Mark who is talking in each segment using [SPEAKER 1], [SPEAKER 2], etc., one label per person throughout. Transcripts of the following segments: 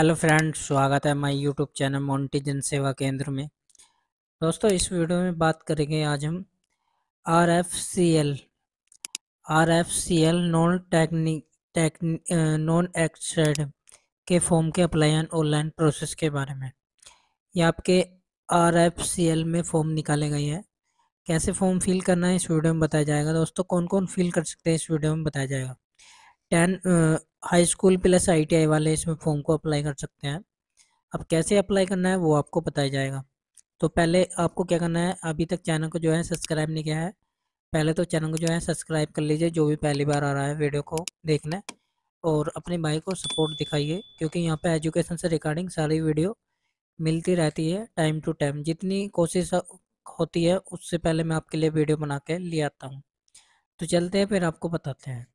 [SPEAKER 1] hello friends स्वागत है my YouTube channel Monte जन सेवा केंद्र में दोस्तों इस वीडियो में बात करेंगे आज हम R F C L R F C L non technique technique non एक्सड के फॉर्म के अप्लाई एंड ऑनलाइन प्रोसेस के बारे में ये आपके आर एफ सी एल में फॉर्म निकाले गए हैं कैसे फॉर्म फिल करना है इस वीडियो में बताया जाएगा दोस्तों कौन कौन फिल कर सकते हैं इस वीडियो में बताया जाएगा ten high school plus ITI वाले इसमें फॉर्म को अप्लाई कर सकते हैं अब कैसे अप्लाई करना है वो आपको बताया जाएगा तो पहले आपको क्या करना है अभी तक चैनल को जो है सब्सक्राइब नहीं किया है पहले तो चैनल को जो है सब्सक्राइब कर लीजिए जो भी पहली बार आ रहा है वीडियो को देखने और अपने भाई को सपोर्ट दिखाइए क्योंकि यहाँ पर एजुकेशन से रिकॉर्डिंग सारी वीडियो मिलती रहती है टाइम टू टाइम जितनी कोशिश होती है उससे पहले मैं आपके लिए वीडियो बना के ले आता हूँ तो चलते हैं फिर आपको बताते हैं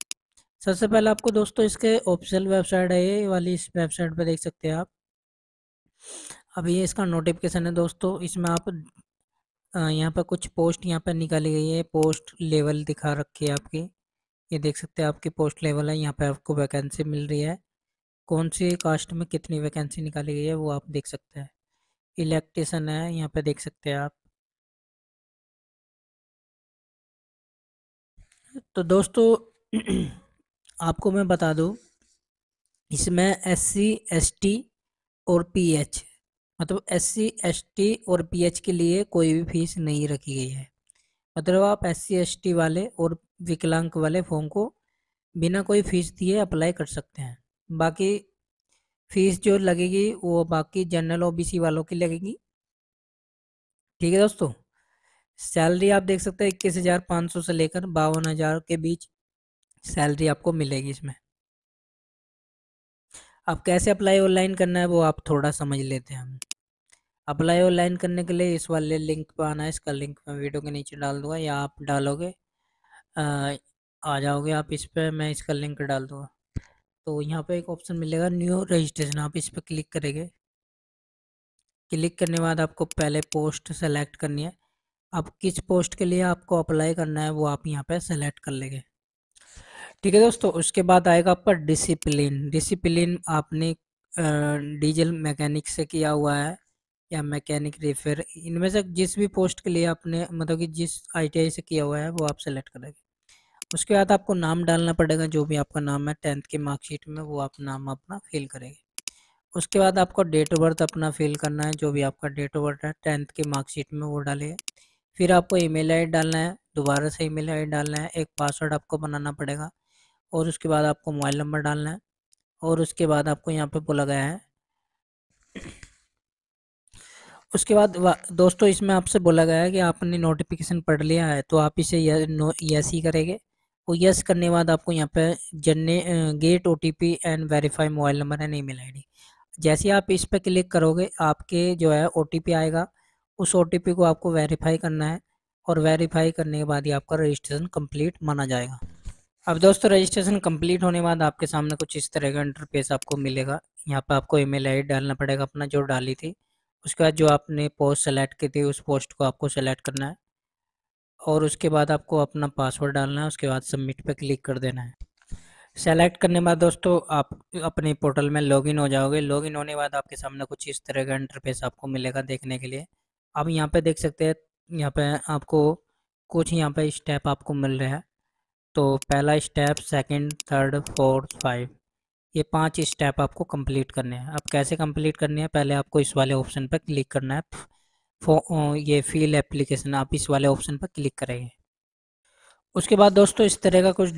[SPEAKER 1] सबसे पहले आपको दोस्तों इसके ऑफिशियल वेबसाइट है ये वाली इस वेबसाइट पे देख सकते हैं आप अभी ये इसका नोटिफिकेशन है दोस्तों इसमें आप यहाँ पर कुछ पोस्ट यहाँ पर निकाली गई है पोस्ट लेवल दिखा रखी है आपकी ये देख सकते हैं आपकी पोस्ट लेवल है यहाँ पर आपको वैकेंसी मिल रही है कौन सी कास्ट में कितनी वैकेंसी निकाली गई है वो आप देख सकते हैं इलेक्ट्रिशन है यहाँ पर देख सकते हैं आप तो दोस्तों आपको मैं बता दूँ इसमें एस सी एस टी और पी एच मतलब एस सी एस टी और पी एच के लिए कोई भी फीस नहीं रखी गई है मतलब आप एस सी एस टी वाले और विकलांग वाले फॉर्म को बिना कोई फीस दिए अप्लाई कर सकते हैं बाकी फीस जो लगेगी वो बाकी जनरल ओ बी सी वालों की लगेगी ठीक है दोस्तों सैलरी आप देख सकते हैं इक्कीस हज़ार पाँच सौ से लेकर बावन हज़ार के बीच सैलरी आपको मिलेगी इसमें अब कैसे अप्लाई ऑनलाइन करना है वो आप थोड़ा समझ लेते हैं हम अप्लाई ऑनलाइन करने के लिए इस वाले लिंक पर आना है इसका लिंक मैं वीडियो के नीचे डाल दूंगा या आप डालोगे आ, आ जाओगे आप इस पर मैं इसका लिंक डाल दूंगा तो यहाँ पे एक ऑप्शन मिलेगा न्यू रजिस्ट्रेशन आप इस पर क्लिक करेंगे क्लिक करने के बाद आपको पहले पोस्ट सेलेक्ट करनी है आप किस पोस्ट के लिए आपको अप्लाई करना है वो आप यहाँ पर सेलेक्ट कर लेंगे ठीक है दोस्तों उसके बाद आएगा आपका डिसिप्लिन डिसिप्लिन आपने डीजल मैकेनिक से किया हुआ है या मैकेनिक रिफेयर इनमें से जिस भी पोस्ट के लिए आपने मतलब कि जिस आईटीआई से किया हुआ है वो आप सेलेक्ट करेंगे उसके बाद आपको नाम डालना पड़ेगा जो भी आपका नाम है टेंथ के मार्कशीट में वो आप नाम अपना फिल करेंगे उसके बाद आपको डेट ऑफ बर्थ अपना फिल करना है जो भी आपका डेट ऑफ बर्थ है टेंथ के मार्कशीट में वो डालिए फिर आपको ईमेल आईडी डालना है दोबारा से ईमेल आईडी डालना है एक पासवर्ड आपको बनाना पड़ेगा और उसके बाद आपको मोबाइल नंबर डालना है और उसके बाद आपको यहाँ पे बोला गया है उसके बाद दोस्तों इसमें आपसे बोला गया है कि आपने नोटिफिकेशन पढ़ लिया है तो आप इसे यस ही करेंगे और यस करने बाद आपको यहाँ पे जन्ने get O T P and verify mobile number है नहीं मिला जैसे आप इस पर क्लिक करोगे आपके जो है ओ टी पी आएगा उस ओ टी पी को आपको वेरीफाई करना है और वेरीफाई करने के बाद ही आपका रजिस्ट्रेशन कंप्लीट माना जाएगा अब दोस्तों रजिस्ट्रेशन कंप्लीट होने बाद आपके सामने कुछ इस तरह का इंटरफेस आपको मिलेगा यहाँ पर आपको ईमेल आईडी डालना पड़ेगा अपना जो डाली थी उसके बाद जो आपने पोस्ट सेलेक्ट की थी उस पोस्ट को आपको सेलेक्ट करना है और उसके बाद आपको अपना पासवर्ड डालना है उसके बाद सबमिट पर क्लिक कर देना है सेलेक्ट करने बाद दोस्तों आप अपने पोर्टल में लॉगिन हो जाओगे लॉगिन होने के बाद आपके सामने कुछ इस तरह का इंटरफेस आपको मिलेगा देखने के लिए आप यहाँ पे देख सकते हैं यहाँ पे आपको कुछ यहाँ पे स्टेप आपको मिल रहा है तो पहला step second, third fourth five ये पांच स्टेप आपको कंप्लीट करने हैं अब कैसे कंप्लीट करनी है पहले आपको इस वाले ऑप्शन पर क्लिक करना है फो ये फील एप्लीकेशन आप इस वाले ऑप्शन पर क्लिक करेंगे उसके बाद दोस्तों इस तरह का कुछ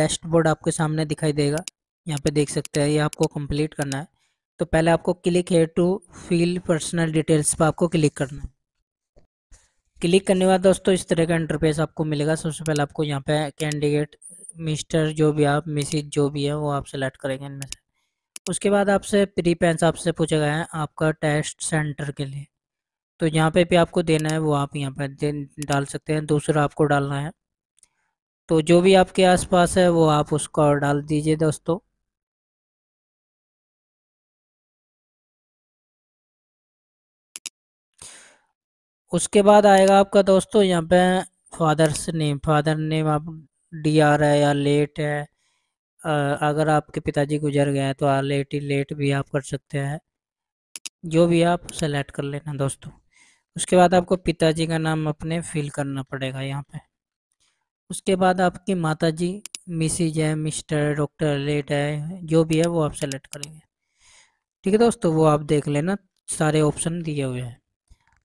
[SPEAKER 1] डैशबोर्ड आपके सामने दिखाई देगा यहाँ पे देख सकते हैं ये आपको कंप्लीट करना है तो पहले आपको क्लिक है टू फील पर्सनल डिटेल्स पर आपको क्लिक करना है क्लिक करने के बाद दोस्तों इस तरह का इंटरफेस आपको मिलेगा सबसे पहले आपको यहाँ पे कैंडिडेट मिस्टर जो भी आप मिसिज जो भी है वो आप सेलेक्ट करेंगे इनमें से उसके बाद आपसे प्रीपेंस आपसे पूछा गया है आपका टेस्ट सेंटर के लिए तो यहाँ पे भी आपको देना है वो आप यहाँ पे डाल सकते हैं दूसरा आपको डालना है तो जो भी आपके आसपास है वो आप उसका डाल दीजिए दोस्तों उसके बाद आएगा आपका दोस्तों यहाँ पे फादर्स नेम फादर नेम आप डी आर है या लेट है अगर आपके पिताजी गुजर गए तो आर लेट ही लेट भी आप कर सकते हैं जो भी आप सेलेक्ट कर लेना दोस्तों उसके बाद आपको पिताजी का नाम अपने फिल करना पड़ेगा यहाँ पे उसके बाद आपकी माता जी मिसिज है मिस्टर डॉक्टर लेट है जो भी है वो आप सेलेक्ट करेंगे ठीक है दोस्तों वो आप देख लेना सारे ऑप्शन दिए हुए हैं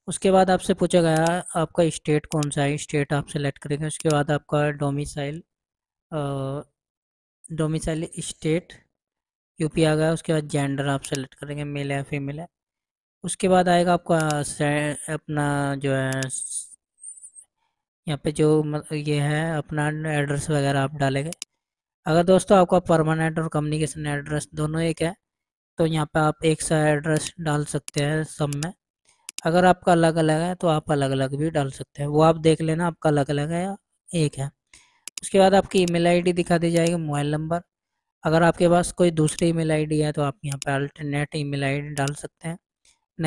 [SPEAKER 1] उसके बाद आपसे पूछा गया आपका स्टेट कौन सा है स्टेट आप सेलेक्ट करेंगे उसके बाद आपका डोमिसाइल डोमिसाइल स्टेट यूपी आ गया उसके बाद जेंडर आप सेलेक्ट करेंगे मेल है फीमेल है उसके बाद आएगा आपका अपना जो है यहाँ पे जो ये है अपना एड्रेस वगैरह आप डालेंगे अगर दोस्तों आपका परमानेंट और कम्युनिकेशन एड्रेस दोनों एक है तो यहाँ पे आप एक सा एड्रेस डाल सकते हैं सब में अगर आपका अलग अलग है तो आप अलग अलग भी डाल सकते हैं वो आप देख लेना आपका अलग अलग है या एक है उसके बाद आपकी ईमेल आईडी दिखा दी जाएगी मोबाइल नंबर अगर आपके पास कोई दूसरी ईमेल आईडी है तो आप यहाँ पर अल्टरनेट ईमेल आईडी डाल सकते हैं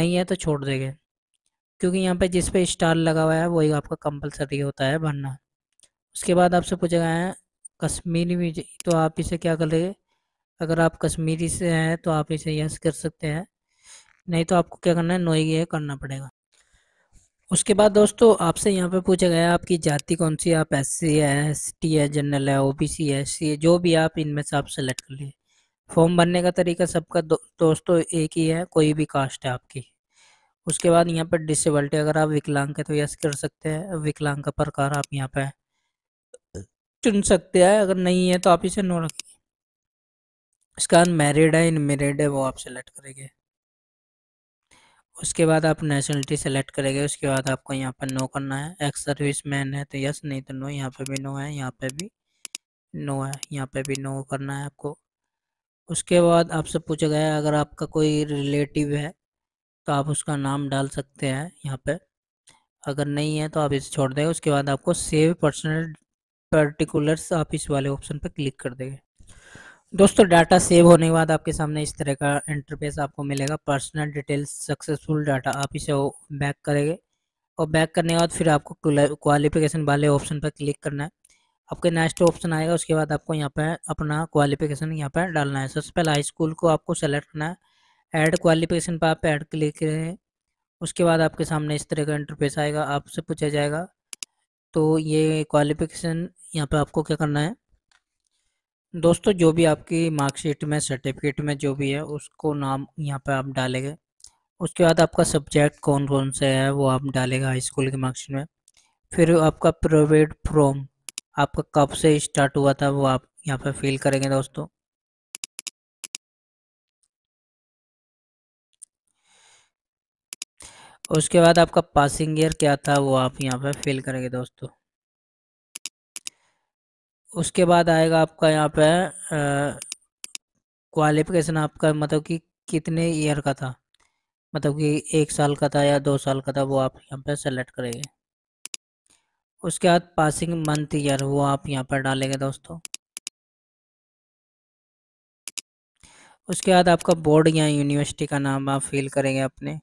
[SPEAKER 1] नहीं है तो छोड़ देंगे क्योंकि यहाँ पर जिस पर स्टार लगा हुआ है वही आपका कंपलसरी होता है भरना उसके बाद आपसे पूछा गया है कश्मीरी म्यूजिक तो आप इसे क्या करेंगे अगर आप कश्मीरी से हैं तो आप इसे यस कर सकते हैं नहीं तो आपको क्या करना है नो ये करना पड़ेगा उसके बाद दोस्तों आपसे यहाँ पे पूछा गया आपकी जाति कौन सी आप एस सी है एस टी है जनरल है ओ बी सी है सी है जो भी आप इनमें से आप सेलेक्ट कर लिए फॉर्म भरने का तरीका सबका दो, दोस्तों एक ही है कोई भी कास्ट है आपकी उसके बाद यहाँ पर डिसेबिलिटी अगर आप विकलांग है तो यस कर सकते हैं विकलांग का प्रकार आप यहाँ पे चुन सकते हैं अगर नहीं है तो आप इसे नो रखिए इसका मैरिड है इनमेरिड है वो आप सेलेक्ट करेंगे उसके बाद आप नेशनलिटी सेलेक्ट करेंगे उसके बाद आपको यहाँ पर नो करना है एक्स सर्विस मैन है तो यस नहीं तो नो यहाँ पे भी नो है यहाँ पे भी नो है यहाँ पे भी नो करना है आपको उसके बाद आपसे पूछा गया अगर आपका कोई रिलेटिव है तो आप उसका नाम डाल सकते हैं यहाँ पर अगर नहीं है तो आप इसे छोड़ देंगे उसके बाद आपको सेव पर्सनल पर्टिकुलर्स आप इस वाले ऑप्शन पर क्लिक कर देंगे दोस्तों डाटा सेव होने के बाद आपके सामने इस तरह का इंटरफेस आपको मिलेगा पर्सनल डिटेल्स सक्सेसफुल डाटा आप इसे बैक करेंगे और बैक करने के बाद फिर आपको क्वालिफिकेशन वाले ऑप्शन पर क्लिक करना है आपके नेक्स्ट ऑप्शन आएगा उसके बाद आपको यहाँ पर अपना क्वालिफिकेशन यहाँ पर डालना है सबसे पहले हाई स्कूल को आपको सेलेक्ट करना है ऐड क्वालिफिकेशन पर आप ऐड क्लिक करें उसके बाद आपके सामने इस तरह का इंटरफेस आएगा आपसे पूछा जाएगा तो ये क्वालिफिकेशन यहाँ पर आपको क्या करना है दोस्तों जो भी आपकी मार्कशीट में सर्टिफिकेट में जो भी है उसको नाम यहाँ पर आप डालेंगे उसके बाद आपका सब्जेक्ट कौन कौन सा है वो आप डालेगा हाई स्कूल की मार्कशीट में फिर आपका प्रोवेड फ्रॉम आपका कब से स्टार्ट हुआ था वो आप यहाँ पर फिल करेंगे दोस्तों उसके बाद आपका पासिंग ईयर क्या था वो आप यहाँ पर फिल करेंगे दोस्तों उसके बाद आएगा आपका यहाँ पे क्वालिफिकेशन आपका मतलब कि कितने ईयर का था मतलब कि एक साल का था या दो साल का था वो आप यहाँ पे सेलेक्ट करेंगे उसके बाद पासिंग मंथ ईयर वो आप यहाँ पर डालेंगे दोस्तों उसके बाद आपका बोर्ड या यूनिवर्सिटी का नाम आप फिल करेंगे अपने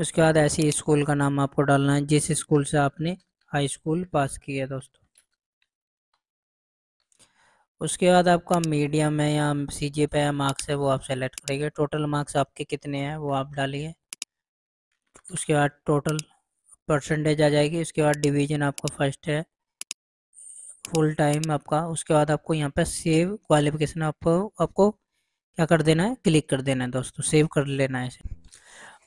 [SPEAKER 1] उसके बाद ऐसी स्कूल का नाम आपको डालना है जिस स्कूल से आपने हाई स्कूल पास की है दोस्तों उसके बाद आपका मीडियम है या सी जी पे मार्क्स है वो आप सेलेक्ट करेंगे टोटल मार्क्स आपके कितने हैं वो आप डालिए उसके बाद टोटल परसेंटेज आ जाएगी उसके बाद डिवीजन आपका फर्स्ट है फुल टाइम आपका उसके बाद आपको यहाँ पे सेव क्वालिफिकेशन आपको आपको क्या कर देना है क्लिक कर देना है दोस्तों सेव कर लेना है इसे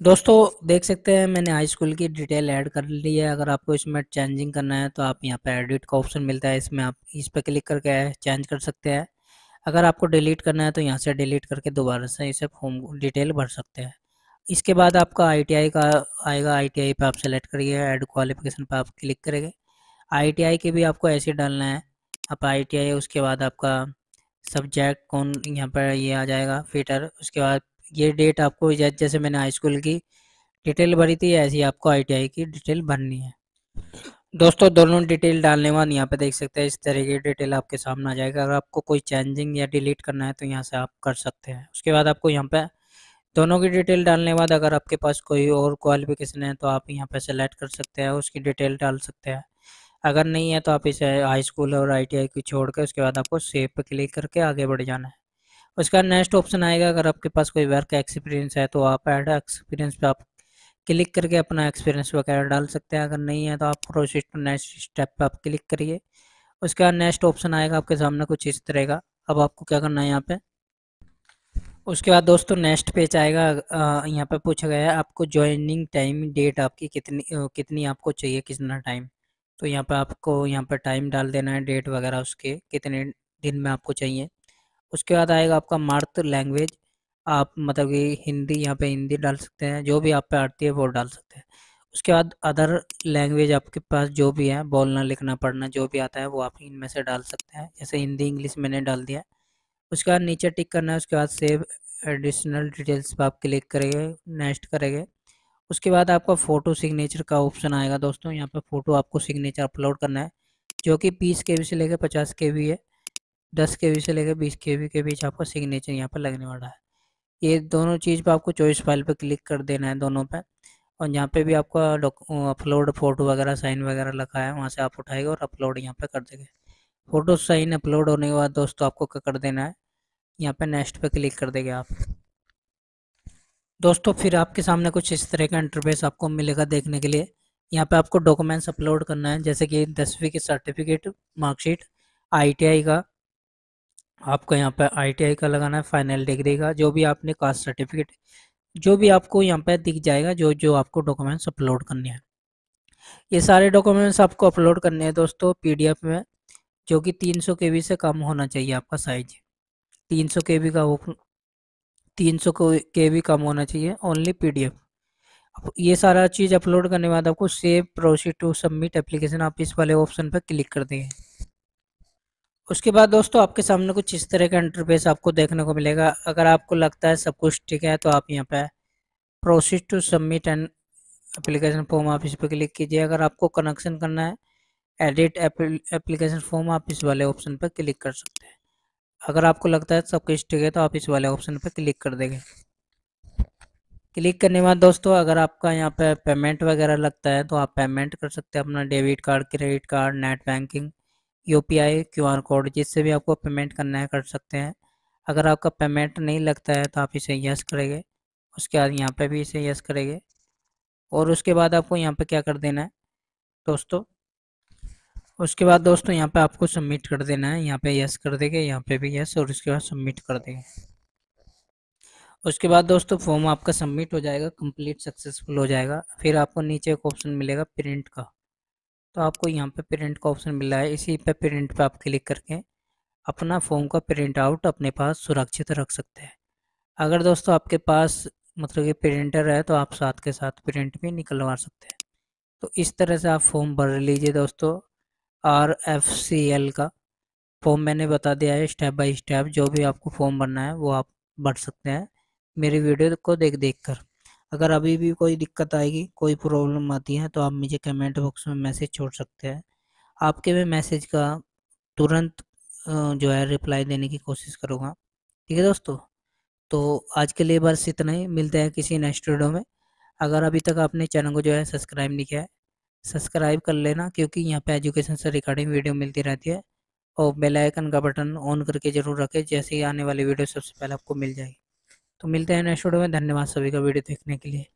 [SPEAKER 1] दोस्तों देख सकते हैं मैंने हाई स्कूल की डिटेल ऐड कर ली है अगर आपको इसमें चेंजिंग करना है तो आप यहाँ पर एडिट का ऑप्शन मिलता है इसमें आप इस पर क्लिक करके चेंज कर सकते हैं अगर आपको डिलीट करना है तो यहाँ से डिलीट करके दोबारा से इसे फॉर्म डिटेल भर सकते हैं इसके बाद आपका आईटीआई का आएगा आईटीआई पर आप सेलेक्ट करिए ऐड क्वालिफिकेशन पर आप क्लिक करेंगे आईटीआई के भी आपको ऐसे डालना है आप आईटीआई उसके बाद आपका सब्जेक्ट कौन यहाँ पर ये आ जाएगा फीटर उसके बाद ये डेट आपको जैसे मैंने हाई स्कूल की डिटेल भरी थी ऐसी आपको आईटीआई की डिटेल भरनी है दोस्तों दोनों डिटेल डालने वाले बाद यहाँ पे देख सकते हैं इस तरह की डिटेल आपके सामने आ जाएगा अगर आपको कोई चेंजिंग या डिलीट करना है तो यहाँ से आप कर सकते हैं उसके बाद आपको यहाँ पे दोनों की डिटेल डालने बाद अगर आपके पास कोई और क्वालिफिकेशन है तो आप यहाँ पे सेलेक्ट कर सकते हैं उसकी डिटेल डाल सकते हैं अगर नहीं है तो आप इसे हाई स्कूल और आई टी आई को छोड़ के उसके बाद आपको सेव पर क्लिक करके आगे बढ़ जाना है उसके बाद नेक्स्ट ऑप्शन आएगा अगर आपके पास कोई वर्क एक्सपीरियंस है तो आप एड एक्सपीरियंस पे आप क्लिक करके अपना एक्सपीरियंस वगैरह डाल सकते हैं अगर नहीं है तो आप प्रोसेस टू नेक्स्ट स्टेप पे आप क्लिक करिए उसके बाद नेक्स्ट ऑप्शन आएगा आपके सामने कुछ इस तरह का अब आपको क्या करना है यहाँ पे उसके बाद दोस्तों नेक्स्ट पेज आएगा यहाँ पे पूछा गया है आपको ज्वाइनिंग टाइम डेट आपकी कितनी कितनी आपको चाहिए कितना टाइम तो यहाँ पे आपको यहाँ पे टाइम डाल देना है डेट वगैरह उसके कितने दिन में आपको चाहिए उसके बाद आएगा आपका मार्त लैंग्वेज आप मतलब कि हिंदी यहाँ पे हिंदी डाल सकते हैं जो भी आप पे आती है वो डाल सकते हैं उसके बाद अदर लैंग्वेज आपके पास जो भी है बोलना लिखना पढ़ना जो भी आता है वो आप इनमें से डाल सकते हैं जैसे हिंदी इंग्लिश मैंने डाल दिया उसके बाद नीचे टिक करना है उसके बाद सेव एडिशनल डिटेल्स पर आप क्लिक करेंगे नेक्स्ट करेंगे उसके बाद आपका फ़ोटो सिग्नेचर का ऑप्शन आएगा दोस्तों यहाँ पर फ़ोटो आपको सिग्नेचर अपलोड करना है जो कि बीस के से लेकर पचास के है दस के से लेकर बीस के के बीच आपका सिग्नेचर यहाँ पर लगने वाला है ये दोनों चीज़ पर आपको चॉइस फाइल पर क्लिक कर देना है दोनों पे और यहाँ पे भी आपका अपलोड फ़ोटो वगैरह साइन वगैरह लगा है वहाँ से आप उठाएगा और अपलोड यहाँ पे कर देंगे फ़ोटो साइन अपलोड होने के बाद दोस्तों आपको कर देना है यहाँ पे नेक्स्ट पे क्लिक कर देंगे आप दोस्तों फिर आपके सामने कुछ इस तरह का इंटरफेस आपको मिलेगा देखने के लिए यहाँ पे आपको डॉक्यूमेंट्स अपलोड करना है जैसे कि दसवीं के सर्टिफिकेट मार्कशीट आई का आपको यहाँ पर आईटीआई का लगाना है फाइनल डिग्री का जो भी आपने कास्ट सर्टिफिकेट जो भी आपको यहाँ पर दिख जाएगा जो जो आपको डॉक्यूमेंट्स अपलोड करने हैं ये सारे डॉक्यूमेंट्स आपको अपलोड करने हैं दोस्तों पीडीएफ में जो कि 300 केबी से कम होना चाहिए आपका साइज 300 केबी का सौ के केबी कम होना चाहिए ओनली पीडीएफ ये सारा चीज़ अपलोड करने के बाद आपको save proceed to submit application आप इस वाले ऑप्शन पर क्लिक कर देंगे उसके बाद दोस्तों आपके सामने कुछ इस तरह का इंटरफेस आपको देखने को मिलेगा अगर आपको लगता है सब कुछ ठीक है तो आप यहाँ पर process to submit and application form आप इस पर क्लिक कीजिए अगर आपको कनेक्शन करना है एडिट एप्लीकेशन फॉर्म आप इस वाले ऑप्शन पर क्लिक कर सकते हैं अगर आपको लगता है सब कुछ ठीक है तो आप इस वाले ऑप्शन पर क्लिक कर देंगे क्लिक करने के बाद दोस्तों अगर आपका यहाँ पे पेमेंट वगैरह लगता है तो आप पेमेंट कर सकते हैं अपना debit card credit card net banking U P I Q R code जिससे भी आपको पेमेंट करना है कर सकते हैं अगर आपका पेमेंट नहीं लगता है तो आप इसे यस करेंगे उसके बाद यहाँ पे भी इसे यस करेंगे और उसके बाद आपको यहाँ पे क्या कर देना है दोस्तों उसके बाद दोस्तों यहाँ पे आपको सबमिट कर देना है यहाँ पे यस कर देंगे यहाँ पे भी यस और उसके बाद सबमिट कर देंगे उसके बाद दोस्तों फॉर्म आपका सबमिट हो जाएगा कंप्लीट सक्सेसफुल हो जाएगा फिर आपको नीचे एक ऑप्शन मिलेगा प्रिंट का तो आपको यहाँ पे प्रिंट का ऑप्शन मिल रहा है इसी पे प्रिंट पे आप क्लिक करके अपना फॉर्म का प्रिंट आउट अपने पास सुरक्षित रख सकते हैं अगर दोस्तों आपके पास मतलब कि प्रिंटर है तो आप साथ के साथ प्रिंट भी निकलवा सकते हैं तो इस तरह से आप फॉर्म भर लीजिए दोस्तों आर एफ सी एल का फॉर्म मैंने बता दिया है स्टेप बाय स्टेप जो भी आपको फॉर्म भरना है वो आप भर सकते हैं मेरी वीडियो को देख देख कर अगर अभी भी कोई दिक्कत आएगी कोई प्रॉब्लम आती है तो आप मुझे कमेंट बॉक्स में मैसेज छोड़ सकते हैं आपके भी मैसेज का तुरंत जो है रिप्लाई देने की कोशिश करूँगा ठीक है दोस्तों तो आज के लिए बस इतना ही मिलते हैं किसी नेक्स्ट वीडियो में अगर अभी तक आपने चैनल को जो है सब्सक्राइब नहीं किया है सब्सक्राइब कर लेना क्योंकि यहाँ पे एजुकेशन से रिकॉर्डिंग वीडियो मिलती रहती है और बेल आइकन का बटन ऑन करके ज़रूर रखें जैसे ही आने वाली वीडियो सबसे पहले आपको मिल जाएगी तो मिलते हैं नेक्स्ट वीडियो में धन्यवाद सभी का वीडियो देखने के लिए